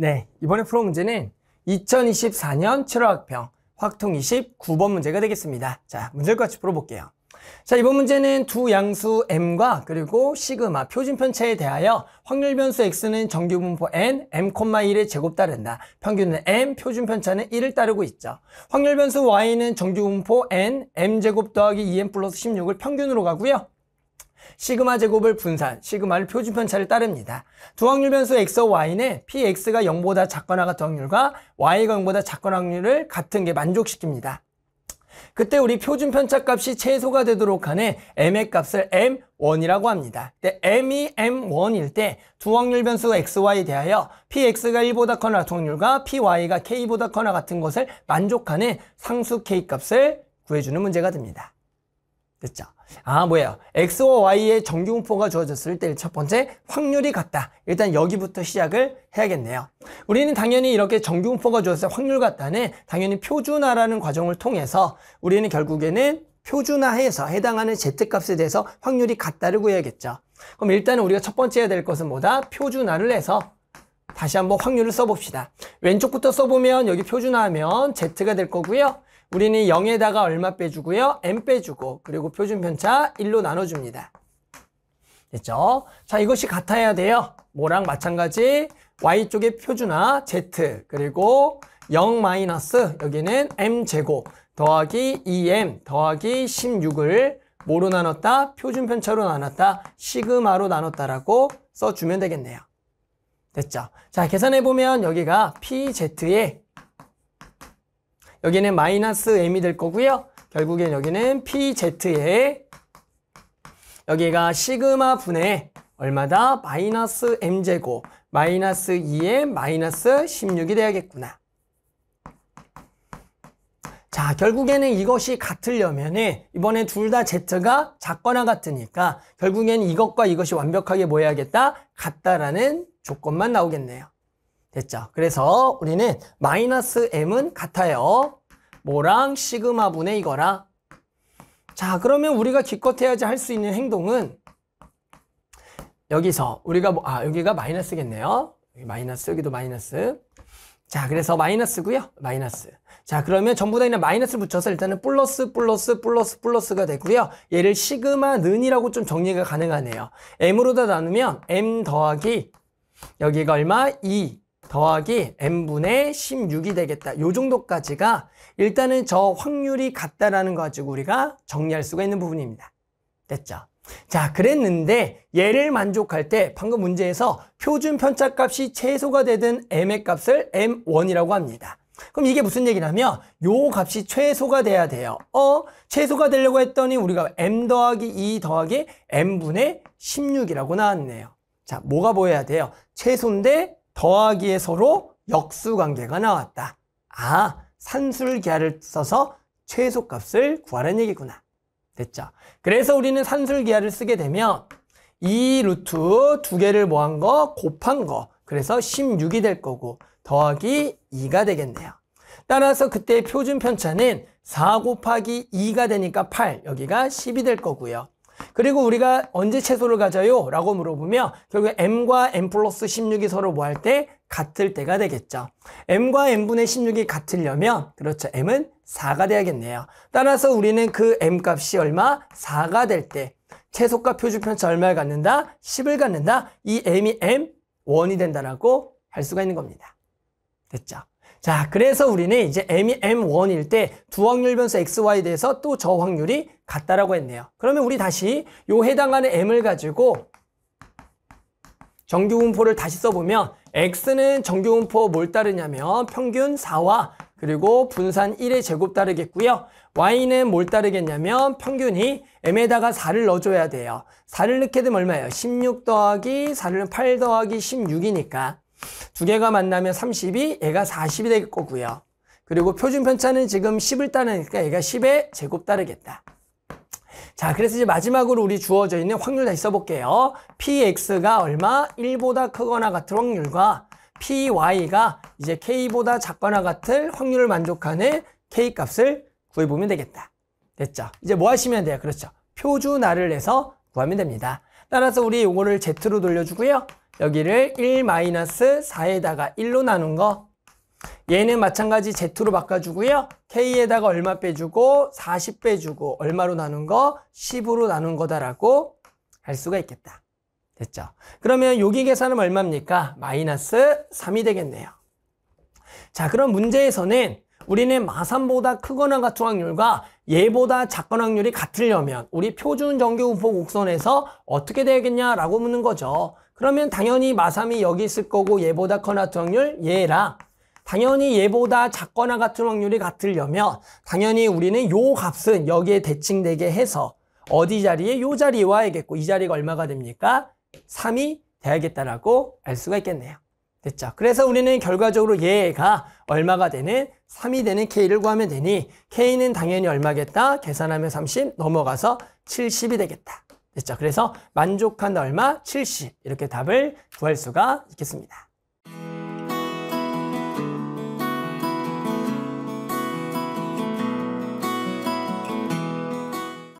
네, 이번에 풀어 문제는 2024년 7월학평 확통 29번 문제가 되겠습니다. 자, 문제를 같이 풀어볼게요. 자, 이번 문제는 두 양수 m과 그리고 시그마 표준편차에 대하여 확률 변수 x는 정규분포 n, m,1의 제곱 따른다. 평균은 m, 표준편차는 1을 따르고 있죠. 확률 변수 y는 정규분포 n, m제곱 더하기 2n 플러스 16을 평균으로 가고요. 시그마 제곱을 분산, 시그마를 표준편 차를 따릅니다. 두 확률 변수 x와 y는 px가 0보다 작거나 같은 확률과 y가 0보다 작거나 확률을 같은 게 만족시킵니다. 그때 우리 표준 편차값이 최소가 되도록 하는 m의 값을 m1이라고 합니다. 그런데 m이 m1일 때 두 확률 변수 xy에 대하여 px가 1보다 커나 같은 확률과 py가 k보다 커나 같은 것을 만족하는 상수 k값을 구해주는 문제가 됩니다. 됐죠? 아 뭐예요? x와 y의 정규분포가 주어졌을 때 첫 번째 확률이 같다. 일단 여기부터 시작을 해야겠네요. 우리는 당연히 이렇게 정규분포가 주어졌을 때 확률 같다는 당연히 표준화라는 과정을 통해서 우리는 결국에는 표준화해서 해당하는 z값에 대해서 확률이 같다를 구해야겠죠. 그럼 일단은 우리가 첫 번째 해야 될 것은 뭐다? 표준화를 해서 다시 한번 확률을 써봅시다. 왼쪽부터 써보면 여기 표준화하면 z가 될 거고요. 우리는 0에다가 얼마 빼주고요. m 빼주고 그리고 표준 편차 1로 나눠줍니다. 됐죠? 자 이것이 같아야 돼요. 뭐랑 마찬가지 y쪽의 표준화 z 그리고 0 마이너스 여기는 m제곱 더하기 2m 더하기 16을 뭐로 나눴다? 표준 편차로 나눴다. 시그마로 나눴다라고 써주면 되겠네요. 됐죠? 자, 계산해보면 여기가 PZ의 여기는 마이너스 m이 될 거고요. 결국엔 여기는 pz에 여기가 시그마 분의 얼마다? 마이너스 m제곱 마이너스 2에 마이너스 16이 돼야겠구나. 자 결국에는 이것이 같으려면 이번에 둘 다 z가 작거나 같으니까 결국엔 이것과 이것이 완벽하게 뭐 해야겠다? 같다라는 조건만 나오겠네요. 됐죠. 그래서 우리는 마이너스 m은 같아요. 뭐랑 시그마 분의 이거라. 자 그러면 우리가 기껏해야지 할 수 있는 행동은 여기서 우리가 뭐, 아 여기가 마이너스겠네요. 여기 마이너스 여기도 마이너스. 자 그래서 마이너스고요. 마이너스. 자 그러면 전부 다 그냥 마이너스 붙여서 일단은 플러스 플러스 플러스 플러스가 되고요. 얘를 시그마 는이라고 좀 정리가 가능하네요. m으로 다 나누면 m 더하기 여기가 얼마? 2 더하기 n분의 16이 되겠다. 요 정도까지가 일단은 저 확률이 같다라는 거 가지고 우리가 정리할 수가 있는 부분입니다. 됐죠? 자, 그랬는데 얘를 만족할 때 방금 문제에서 표준 편차값이 최소가 되든 m의 값을 m1이라고 합니다. 그럼 이게 무슨 얘기냐면 요 값이 최소가 돼야 돼요. 어? 최소가 되려고 했더니 우리가 m 더하기 2 더하기 m분의 16이라고 나왔네요. 자, 뭐가 보여야 돼요? 최소인데 더하기에 서로 역수관계가 나왔다. 아, 산술기하를 써서 최소값을 구하라는 얘기구나. 됐죠? 그래서 우리는 산술기하를 쓰게 되면 이 루트 두 개를 모한 거 곱한 거 그래서 16이 될 거고 더하기 2가 되겠네요. 따라서 그때 표준 편차는 4 곱하기 2가 되니까 8 여기가 10이 될 거고요. 그리고 우리가 언제 최소를 가져요? 라고 물어보면 결국 m과 m 플러스 16이 서로 뭐 할 때 같을 때가 되겠죠. m과 m분의 16이 같으려면 그렇죠. m은 4가 돼야겠네요. 따라서 우리는 그 m값이 얼마? 4가 될 때 최소값 표준편차 얼마를 갖는다? 10을 갖는다. 이 m이 m1이 된다라고 할 수가 있는 겁니다. 됐죠? 자, 그래서 우리는 이제 m이 m1일 때 두 확률 변수 xy에 대해서 또 저 확률이 같다라고 했네요. 그러면 우리 다시 요 해당하는 m을 가지고 정규분포를 다시 써보면 x는 정규분포 뭘 따르냐면 평균 4와 그리고 분산 1의 제곱 따르겠고요. y는 뭘 따르겠냐면 평균이 m에다가 4를 넣어줘야 돼요. 4를 넣게 되면 얼마예요? 16 더하기 4를 8 더하기 16이니까 두 개가 만나면 32, 얘가 40이 될 거고요. 그리고 표준 편차는 지금 10을 따르니까 얘가 10의 제곱 따르겠다. 자, 그래서 이제 마지막으로 우리 주어져 있는 확률 다시 써볼게요. px가 얼마? 1보다 크거나 같은 확률과 py가 이제 k보다 작거나 같은 확률을 만족하는 k값을 구해보면 되겠다. 됐죠? 이제 뭐 하시면 돼요? 그렇죠. 표준화를 해서 구하면 됩니다. 따라서 우리 이거를 z로 돌려주고요. 여기를 1-4에다가 1로 나눈 거 얘는 마찬가지 Z로 바꿔주고요. K에다가 얼마 빼주고 40 빼주고 얼마로 나눈 거? 10으로 나눈 거다라고 할 수가 있겠다. 됐죠? 그러면 여기 계산은 얼마입니까? 마이너스 3이 되겠네요. 자 그럼 문제에서는 우리는 마산보다 크거나 같은 확률과 얘보다 작거나 확률이 같으려면 우리 표준 정규우포 곡선에서 어떻게 되겠냐라고 묻는 거죠. 그러면 당연히 마삼이 여기 있을 거고 얘보다 커나 같 확률 얘랑 당연히 얘보다 작거나 같은 확률이 같으려면 당연히 우리는 요 값은 여기에 대칭되게 해서 어디 자리에 요 자리 와야겠고 이 자리가 얼마가 됩니까? 3이 돼야겠다라고 알 수가 있겠네요. 됐죠? 그래서 우리는 결과적으로 얘가 얼마가 되는 3이 되는 K를 구하면 되니 K는 당연히 얼마겠다? 계산하면 30 넘어가서 70이 되겠다. 됐죠? 그래서 만족한 얼마? 70 이렇게 답을 구할 수가 있겠습니다.